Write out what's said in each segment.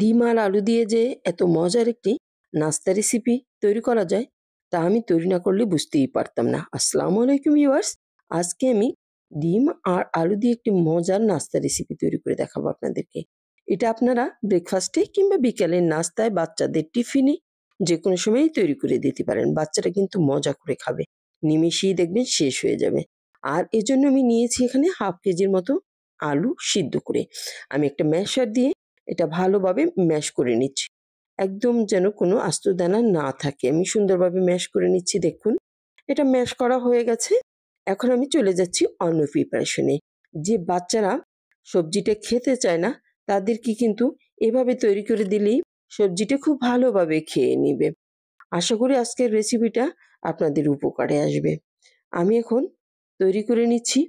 ডিম আর আলু দিয়ে যে এত মজার একটি নাস্তা রেসিপি তৈরি করা যায় তা আমি তৈরি না করলে বুঝতেই পারতাম না আসসালামু আলাইকুম ইউয়ার্স আজকে আমি ডিম আর আলু দিয়ে একটি মজার নাস্তা রেসিপি তৈরি করে দেখাবো আপনাদেরকে এটা আপনারা ব্রেকফাস্টে কিংবা বিকালের নাস্তায় বাচ্চাদের টিফিনে যে কোনো সময়ই তৈরি করে দিতে পারেন বাচ্চারা কিন্তু মজা করে খাবে নিমেষেই দেখবেন শেষ হয়ে যাবে আর এজন্য আমি নিয়েছি এখানে হাফ কেজির মতো আলু সিদ্ধ করে আমি একটা ম্যাশার দিয়ে এটা ভালোভাবে ম্যাশ করে নিচ্ছি একদম যেন কোনো আস্তদানা না থাকে আমি সুন্দরভাবে ম্যাশ করে নিচ্ছি দেখুন এটা ম্যাশ করা হয়ে গেছে এখন আমি চলে যাচ্ছি অন্য প্রিপারেশনে যে বাচ্চারা সবজিটা খেতে চায় না তাদেরকে কিন্তু এভাবে তৈরি করে দিলেই সবজিটা খুব ভালোভাবে খেয়ে নেবে আশা করি আজকের রেসিপিটা আপনাদের উপকারে আসবে আমি এখন তৈরি করে নিচ্ছি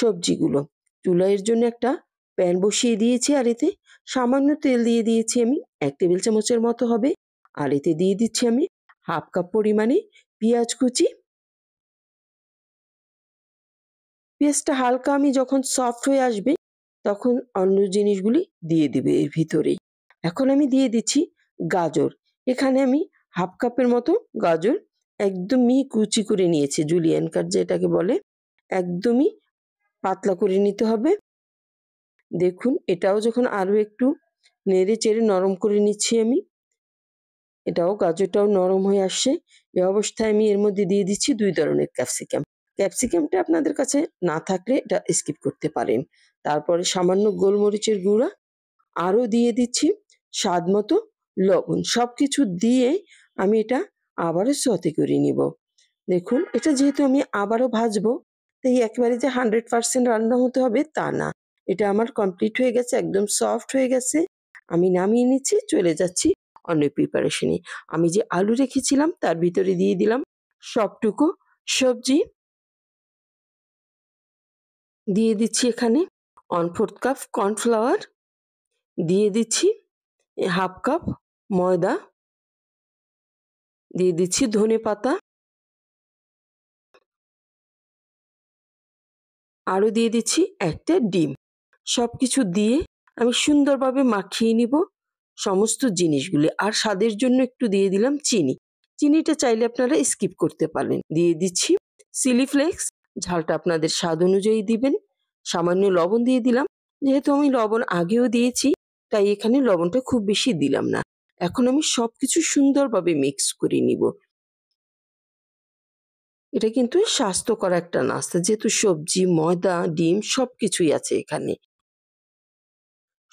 সবজিগুলো চুলাইয়ের জন্য একটা প্যান বসিয়ে দিয়েছি আর এতে সামান্য তেল দিয়ে দিয়েছি আমি এক টেবিল চামচের মতো হবে আর এতে দিয়ে দিচ্ছি আমি হাফ কাপ পরিমাণে পেঁয়াজ কুচি পেঁয়াজটা হালকা আমি যখন সফট হয়ে আসবে তখন অন্য জিনিসগুলি দিয়ে দেবে এর ভিতরে এখন আমি দিয়ে দিচ্ছি গাজর এখানে আমি হাফ কাপের মতো গাজর একদমই কুচি করে নিয়েছি জুলিয়ান কার যেটাকে বলে একদমই পাতলা করে নিতে হবে দেখুন এটাও যখন আরও একটু নেড়ে চেড়ে নরম করে নিচ্ছি আমি এটাও গাজরটাও নরম হয়ে আসছে এ অবস্থায় আমি এর মধ্যে দিয়ে দিচ্ছি দুই ধরনের ক্যাপসিকাম ক্যাপসিকামটা আপনাদের কাছে না থাকলে এটা স্কিপ করতে পারেন তারপরে সামান্য গোলমরিচের গুঁড়া আরও দিয়ে দিচ্ছি স্বাদ মতো লবণ সব কিছু দিয়ে আমি এটা আবারও সতে করে নিব দেখুন এটা যেহেতু আমি আবারও ভাজবো তাই একেবারে যে হান্ড্রেড পারসেন্ট রান্না হতে হবে তা না এটা আমার কমপ্লিট হয়ে গেছে একদম সফট হয়ে গেছে আমি নামিয়ে নিচ্ছি চলে যাচ্ছি অন্য প্রিপারেশনে আমি যে আলু রেখেছিলাম তার ভিতরে দিয়ে দিলাম সবটুকু সবজি দিয়ে দিচ্ছি এখানে ওয়ান ফোর্থ কাপ কর্নফ্লাওয়ার দিয়ে দিচ্ছি হাফ কাপ ময়দা দিয়ে দিচ্ছি ধনে পাতা আরও দিয়ে দিচ্ছি একটা ডিম সব কিছু দিয়ে আমি সুন্দরভাবে মাখিয়ে নিব সমস্ত জিনিসগুলি আর স্বাদের জন্য একটু দিয়ে দিলাম চিনি চিনিটা চাইলে আপনারা স্কিপ করতে পারেন দিয়ে দিচ্ছি সিলি ফ্লেক্স ঝালটা আপনাদের স্বাদ অনুযায়ী দিবেন সামান্য লবণ দিয়ে দিলাম যেহেতু আমি লবণ আগেও দিয়েছি তাই এখানে লবণটা খুব বেশি দিলাম না এখন আমি সব কিছু সুন্দরভাবে মিক্স করে নিব এটা কিন্তু স্বাস্থ্যকর একটা নাস্তা যেহেতু সবজি ময়দা ডিম সব কিছুই আছে এখানে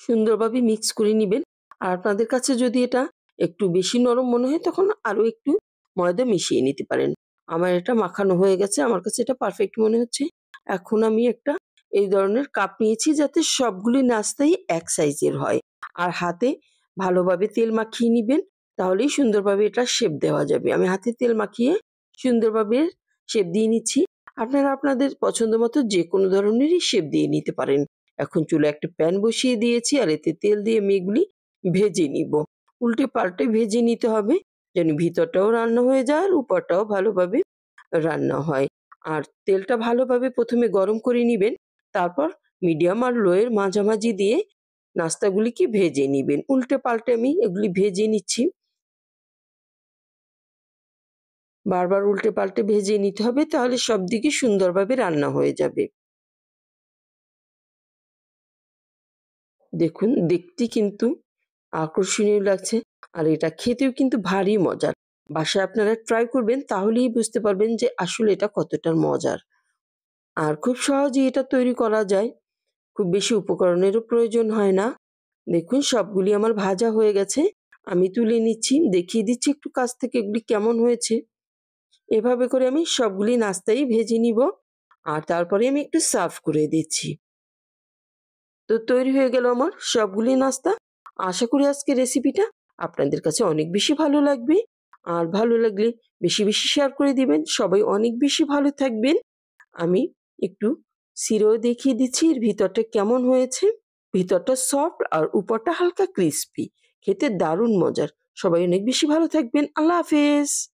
সুন্দরভাবে মিক্স করে নেবেন আর আপনাদের কাছে যদি এটা একটু বেশি নরম মনে হয় তখন আরও একটু ময়দা মিশিয়ে নিতে পারেন আমার এটা মাখানো হয়ে গেছে আমার কাছে এটা পারফেক্ট মনে হচ্ছে এখন আমি একটা এই ধরনের কাপ নিয়েছি যাতে সবগুলি নাস্তাই এক সাইজের হয় আর হাতে ভালোভাবে তেল মাখিয়ে নেবেন তাহলেই সুন্দরভাবে এটা শেপ দেওয়া যাবে আমি হাতে তেল মাখিয়ে সুন্দরভাবে শেপ দিয়ে নিচ্ছি আপনারা আপনাদের পছন্দ মতো যে কোনো ধরনেরই শেপ দিয়ে নিতে পারেন এখন চুলে একটা প্যান বসিয়ে দিয়েছি আর এতে তেল দিয়ে মেঘগুলি ভেজে নিব উল্টে পাল্টে ভেজে নিতে হবে যেন ভিতরটাও রান্না হয়ে যায় আর উপরটাও ভালোভাবে রান্না হয় আর তেলটা ভালোভাবে প্রথমে গরম করে নেবেন তারপর মিডিয়াম আর লোয়ের মাঝামাঝি দিয়ে নাস্তাগুলিকে ভেজে নেবেন উল্টে পাল্টে আমি এগুলি ভেজে নিচ্ছি বারবার উল্টে পাল্টে ভেজে নিতে হবে তাহলে সব দিকে সুন্দরভাবে রান্না হয়ে যাবে দেখুন দেখতে কিন্তু আকর্ষণীয় লাগছে আর এটা খেতেও কিন্তু ভারী মজার বাসায় আপনারা ট্রাই করবেন তাহলেই বুঝতে পারবেন যে আসলে এটা কতটা মজার আর খুব সহজে এটা তৈরি করা যায় খুব বেশি উপকরণেরও প্রয়োজন হয় না দেখুন সবগুলি আমার ভাজা হয়ে গেছে আমি তুলে নিচ্ছি দেখিয়ে দিচ্ছি একটু কাছ থেকে এগুলি কেমন হয়েছে এভাবে করে আমি সবগুলি নাস্তাই ভেজে নিব আর তারপরে আমি একটু সার্ভ করে দিচ্ছি তো তৈরি হয়ে গেল আমার সবগুলি নাস্তা আশা করি আজকে রেসিপিটা আপনাদের কাছে অনেক বেশি ভালো লাগবে আর ভালো লাগলে বেশি বেশি শেয়ার করে দিবেন সবাই অনেক বেশি ভালো থাকবেন আমি একটু সিরো দেখিয়ে দিচ্ছি এর ভিতরটা কেমন হয়েছে ভিতরটা সফট আর উপরটা হালকা ক্রিস্পি খেতে দারুণ মজার সবাই অনেক বেশি ভালো থাকবেন আল্লাহ হাফেজ